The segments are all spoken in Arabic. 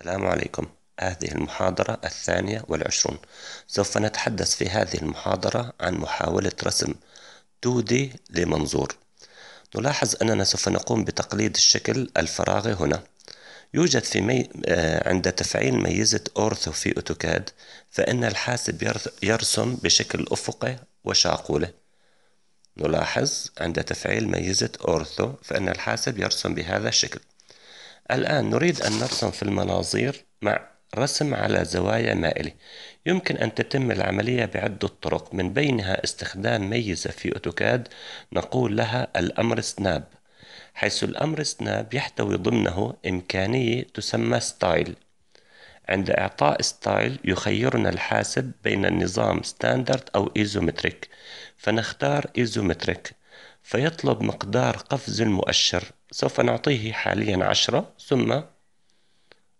السلام عليكم هذه المحاضرة الثانية والعشرون سوف نتحدث في هذه المحاضرة عن محاولة رسم 2D لمنظور نلاحظ أننا سوف نقوم بتقليد الشكل الفراغي هنا يوجد في مي... آه، عند تفعيل ميزة أورثو في أوتوكاد فإن الحاسب يرسم بشكل أفقي وشاقولة نلاحظ عند تفعيل ميزة أورثو فإن الحاسب يرسم بهذا الشكل الآن نريد أن نرسم في المناظير مع رسم على زوايا مائلة يمكن أن تتم العملية بعدة طرق من بينها استخدام ميزة في أوتوكاد نقول لها الأمر سناب حيث الأمر سناب يحتوي ضمنه إمكانية تسمى ستايل عند إعطاء ستايل يخيرنا الحاسب بين النظام ستاندرد أو إيزومتريك فنختار إيزومتريك فيطلب مقدار قفز المؤشر سوف نعطيه حاليا عشرة ثم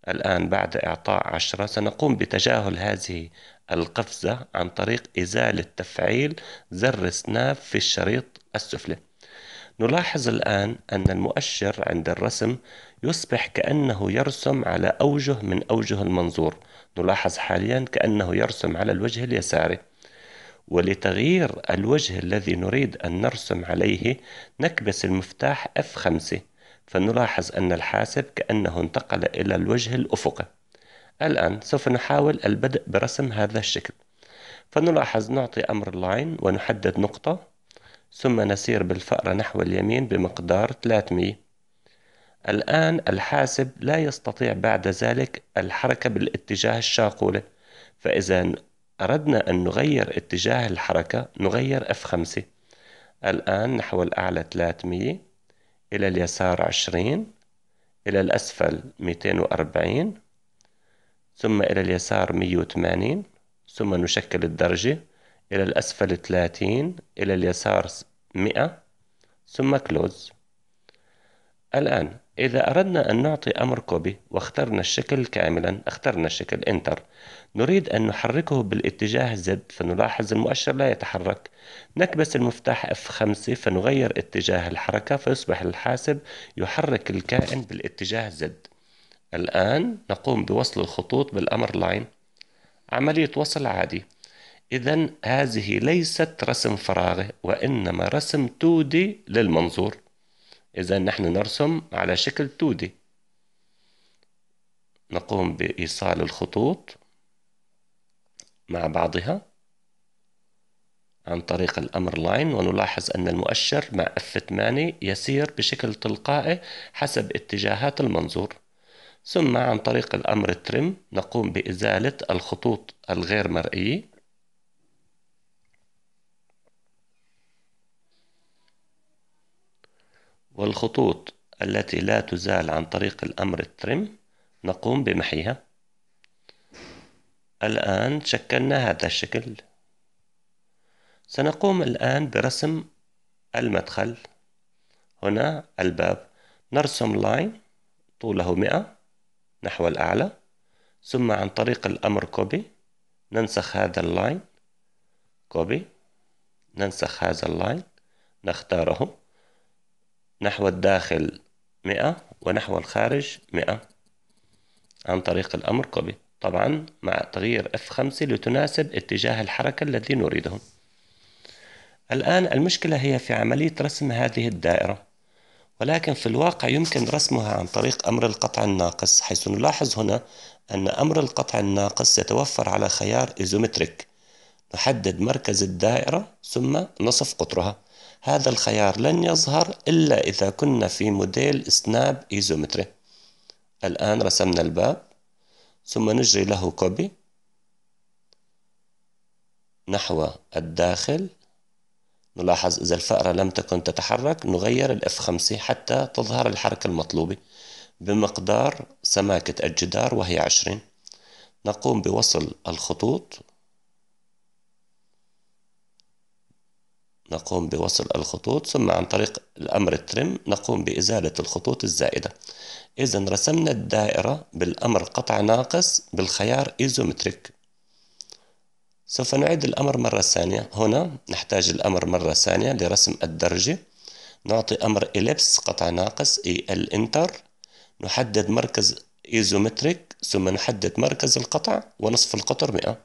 الآن بعد إعطاء عشرة سنقوم بتجاهل هذه القفزة عن طريق إزالة تفعيل زر سناب في الشريط السفلي نلاحظ الآن أن المؤشر عند الرسم يصبح كأنه يرسم على أوجه من أوجه المنظور نلاحظ حاليا كأنه يرسم على الوجه اليساري ولتغيير الوجه الذي نريد أن نرسم عليه نكبس المفتاح F5 فنلاحظ أن الحاسب كأنه انتقل إلى الوجه الأفقي الآن سوف نحاول البدء برسم هذا الشكل فنلاحظ نعطي أمر لاين ونحدد نقطة ثم نسير بالفأرة نحو اليمين بمقدار 300 الآن الحاسب لا يستطيع بعد ذلك الحركة بالاتجاه الشاقولة فإذا أردنا أن نغير اتجاه الحركة نغير F5 الآن نحو الأعلى 300 إلى اليسار 20 إلى الأسفل 240 ثم إلى اليسار 180 ثم نشكل الدرجة إلى الأسفل 30 إلى اليسار 100 ثم close الآن إذا أردنا أن نعطي أمر كوبي واخترنا الشكل كاملا اخترنا الشكل انتر نريد أن نحركه بالاتجاه Z فنلاحظ المؤشر لا يتحرك نكبس المفتاح F5 فنغير اتجاه الحركة فيصبح الحاسب يحرك الكائن بالاتجاه Z الآن نقوم بوصل الخطوط بالأمر لاين عملية وصل عادي إذا هذه ليست رسم فراغ وإنما رسم 2D للمنظور إذا نحن نرسم على شكل 2D نقوم بإيصال الخطوط مع بعضها عن طريق الأمر لاين ونلاحظ أن المؤشر مع F8 يسير بشكل تلقائي حسب اتجاهات المنظور ثم عن طريق الأمر ترم نقوم بإزالة الخطوط الغير مرئية والخطوط التي لا تزال عن طريق الأمر الترم نقوم بمحيها الآن شكلنا هذا الشكل سنقوم الآن برسم المدخل هنا الباب نرسم لاين طوله 100 نحو الأعلى ثم عن طريق الأمر كوبي ننسخ هذا اللاين كوبي ننسخ هذا اللاين نختاره نحو الداخل 100 ونحو الخارج 100 عن طريق الأمر قبي طبعا مع تغيير F5 لتناسب اتجاه الحركة الذي نريده الآن المشكلة هي في عملية رسم هذه الدائرة ولكن في الواقع يمكن رسمها عن طريق أمر القطع الناقص حيث نلاحظ هنا أن أمر القطع الناقص يتوفر على خيار إيزومتريك نحدد مركز الدائرة ثم نصف قطرها هذا الخيار لن يظهر إلا إذا كنا في موديل سناب إيزومتري الآن رسمنا الباب ثم نجري له كوبي نحو الداخل نلاحظ إذا الفأرة لم تكن تتحرك نغير الاف F5 حتى تظهر الحركة المطلوبة بمقدار سماكة الجدار وهي 20 نقوم بوصل الخطوط نقوم بوصل الخطوط ثم عن طريق الأمر الترم نقوم بإزالة الخطوط الزائدة إذا رسمنا الدائرة بالأمر قطع ناقص بالخيار إيزومتريك سوف نعيد الأمر مرة ثانية هنا نحتاج الأمر مرة ثانية لرسم الدرجة نعطي أمر إليبس قطع ناقص إي ال إنتر نحدد مركز إيزومتريك ثم نحدد مركز القطع ونصف القطر 100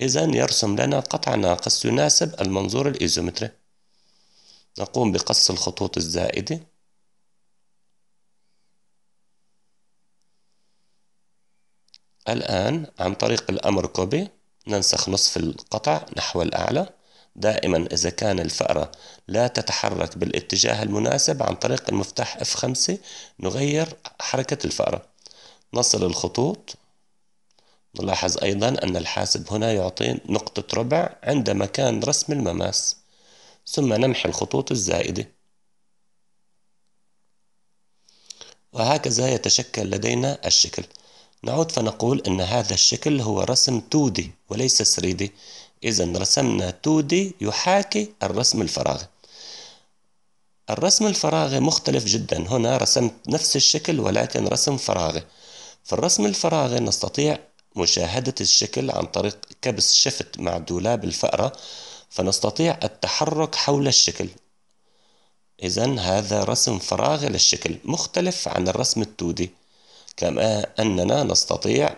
إذا يرسم لنا قطع ناقص يناسب المنظور الإيزومتري نقوم بقص الخطوط الزائدة الآن عن طريق الأمر كوبي ننسخ نصف القطع نحو الأعلى دائما إذا كان الفأرة لا تتحرك بالاتجاه المناسب عن طريق المفتاح F5 نغير حركة الفأرة نصل الخطوط نلاحظ أيضا أن الحاسب هنا يعطي نقطة ربع عند مكان رسم المماس ثم نمحي الخطوط الزائدة وهكذا يتشكل لدينا الشكل نعود فنقول أن هذا الشكل هو رسم 2D وليس 3D إذا رسمنا 2D يحاكي الرسم الفراغي الرسم الفراغي مختلف جدا هنا رسمت نفس الشكل ولكن رسم فراغي في الرسم الفراغي نستطيع مشاهدة الشكل عن طريق كبس شفت مع دولاب الفأرة فنستطيع التحرك حول الشكل إذا هذا رسم فراغي للشكل مختلف عن الرسم التودي كما أننا نستطيع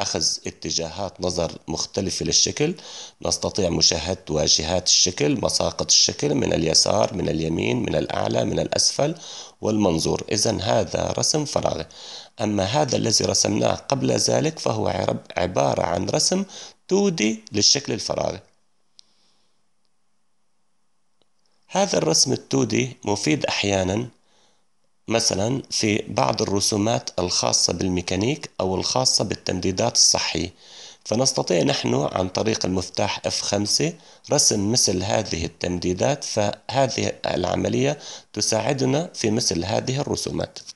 أخذ اتجاهات نظر مختلفة للشكل نستطيع مشاهدة واجهات الشكل مساقط الشكل من اليسار من اليمين من الأعلى من الأسفل والمنظور إذا هذا رسم فراغي أما هذا الذي رسمناه قبل ذلك فهو عبارة عن رسم 2D للشكل الفراغي هذا الرسم التودي مفيد أحيانا مثلا في بعض الرسومات الخاصة بالميكانيك أو الخاصة بالتمديدات الصحية فنستطيع نحن عن طريق المفتاح F5 رسم مثل هذه التمديدات فهذه العملية تساعدنا في مثل هذه الرسومات